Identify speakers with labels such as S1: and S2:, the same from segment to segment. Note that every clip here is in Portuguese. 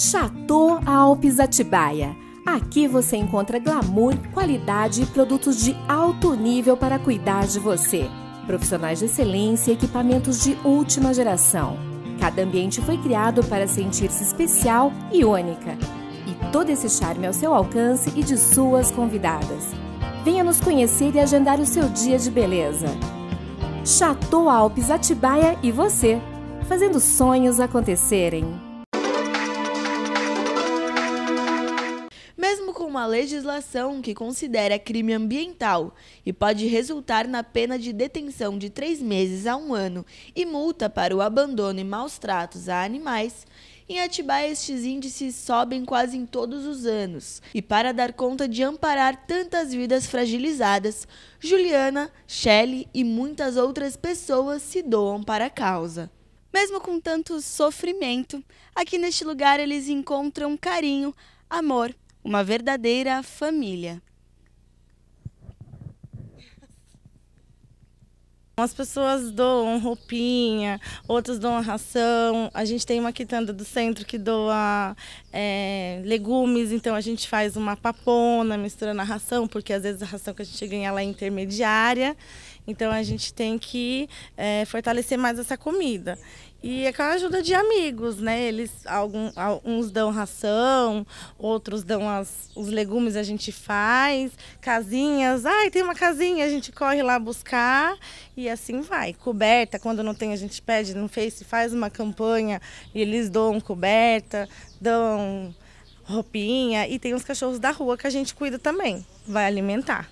S1: Chateau Alpes Atibaia. Aqui você encontra glamour, qualidade e produtos de alto nível para cuidar de você. Profissionais de excelência e equipamentos de última geração. Cada ambiente foi criado para sentir-se especial e única. E todo esse charme ao seu alcance e de suas convidadas. Venha nos conhecer e agendar o seu dia de beleza. Chateau Alpes Atibaia e você, fazendo sonhos acontecerem.
S2: mesmo com uma legislação que considera crime ambiental e pode resultar na pena de detenção de três meses a um ano e multa para o abandono e maus tratos a animais, em Atibaia, estes índices sobem quase em todos os anos. E para dar conta de amparar tantas vidas fragilizadas, Juliana, Shelley e muitas outras pessoas se doam para a causa. Mesmo com tanto sofrimento, aqui neste lugar eles encontram carinho, amor uma verdadeira família.
S3: As pessoas doam roupinha, outras doam ração. A gente tem uma quitanda do centro que doa é, legumes, então a gente faz uma papona misturando a ração, porque às vezes a ração que a gente ganha lá é intermediária. Então a gente tem que é, fortalecer mais essa comida. E é com a ajuda de amigos, né? Eles, alguns dão ração, outros dão as, os legumes, a gente faz, casinhas. Ai, tem uma casinha, a gente corre lá buscar e assim vai. Coberta, quando não tem, a gente pede no Face, faz uma campanha e eles dão coberta, dão roupinha. E tem os cachorros da rua que a gente cuida também, vai alimentar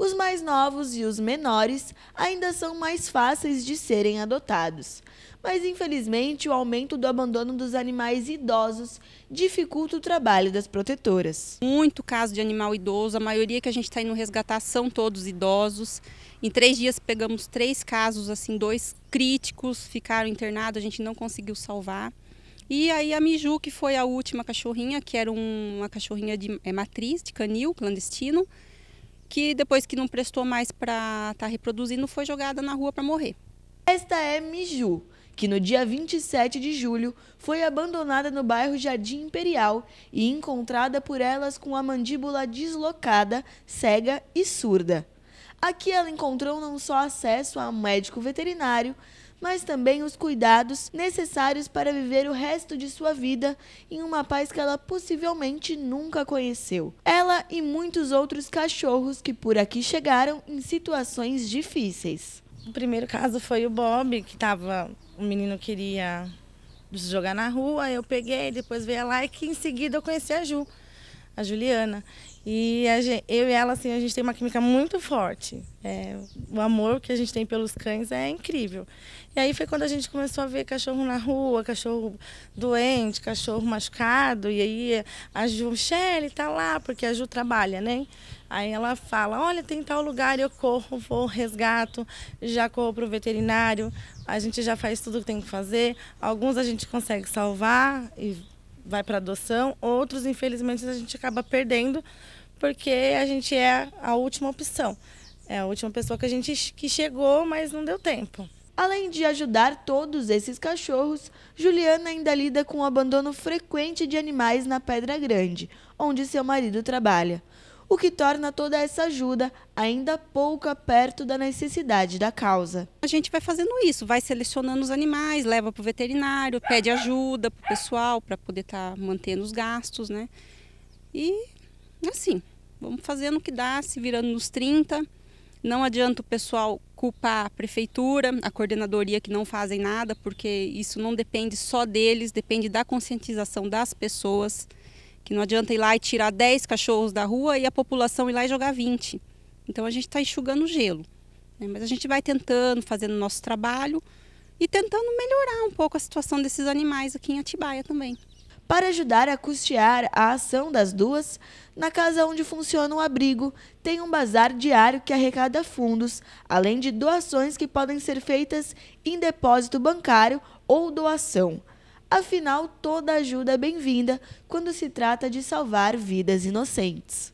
S3: os mais novos e os menores ainda são mais fáceis
S2: de serem adotados. Mas, infelizmente, o aumento do abandono dos animais
S4: idosos dificulta o trabalho das protetoras. Muito caso de animal idoso, a maioria que a gente está indo resgatar são todos idosos. Em três dias pegamos três casos, assim, dois críticos, ficaram internados, a gente não conseguiu salvar. E aí a Miju, que foi a última cachorrinha, que era uma cachorrinha de é, matriz, de canil clandestino, que depois que não prestou mais para estar tá reproduzindo, foi jogada na rua para morrer. Esta é Miju, que no dia 27 de julho foi abandonada no
S2: bairro Jardim Imperial e encontrada por elas com a mandíbula deslocada, cega e surda. Aqui ela encontrou não só acesso a um médico veterinário, mas também os cuidados necessários para viver o resto de sua vida em uma paz que ela possivelmente nunca conheceu. Ela e muitos outros
S3: cachorros que por aqui chegaram em situações difíceis. O primeiro caso foi o Bob, que tava. O menino queria jogar na rua, eu peguei, depois veio lá e que em seguida eu conheci a Ju a Juliana. E a gente, eu e ela, assim, a gente tem uma química muito forte. É, o amor que a gente tem pelos cães é incrível. E aí foi quando a gente começou a ver cachorro na rua, cachorro doente, cachorro machucado. E aí a Ju, Michelle, tá lá, porque a Ju trabalha, né? Aí ela fala, olha, tem tal lugar, eu corro, vou, resgato, já corro pro veterinário, a gente já faz tudo o que tem que fazer. Alguns a gente consegue salvar e vai para adoção, outros infelizmente a gente acaba perdendo porque a gente é a última opção. É a última pessoa que a gente que chegou, mas não deu tempo. Além de ajudar todos esses cachorros, Juliana ainda lida com o abandono
S2: frequente de animais na Pedra Grande, onde seu marido trabalha o que torna toda essa ajuda ainda pouca perto da necessidade da causa.
S4: A gente vai fazendo isso, vai selecionando os animais, leva para o veterinário, pede ajuda para o pessoal para poder estar tá mantendo os gastos, né? E assim, vamos fazendo o que dá, se virando nos 30. Não adianta o pessoal culpar a prefeitura, a coordenadoria que não fazem nada, porque isso não depende só deles, depende da conscientização das pessoas. Que não adianta ir lá e tirar 10 cachorros da rua e a população ir lá e jogar 20. Então a gente está enxugando o gelo. Né? Mas a gente vai tentando, fazendo o nosso trabalho e tentando melhorar um pouco a situação desses animais aqui em Atibaia também.
S2: Para ajudar a custear a ação das duas, na casa onde funciona o abrigo, tem um bazar diário que arrecada fundos, além de doações que podem ser feitas em depósito bancário ou doação. Afinal, toda ajuda é bem-vinda quando se trata de salvar vidas inocentes.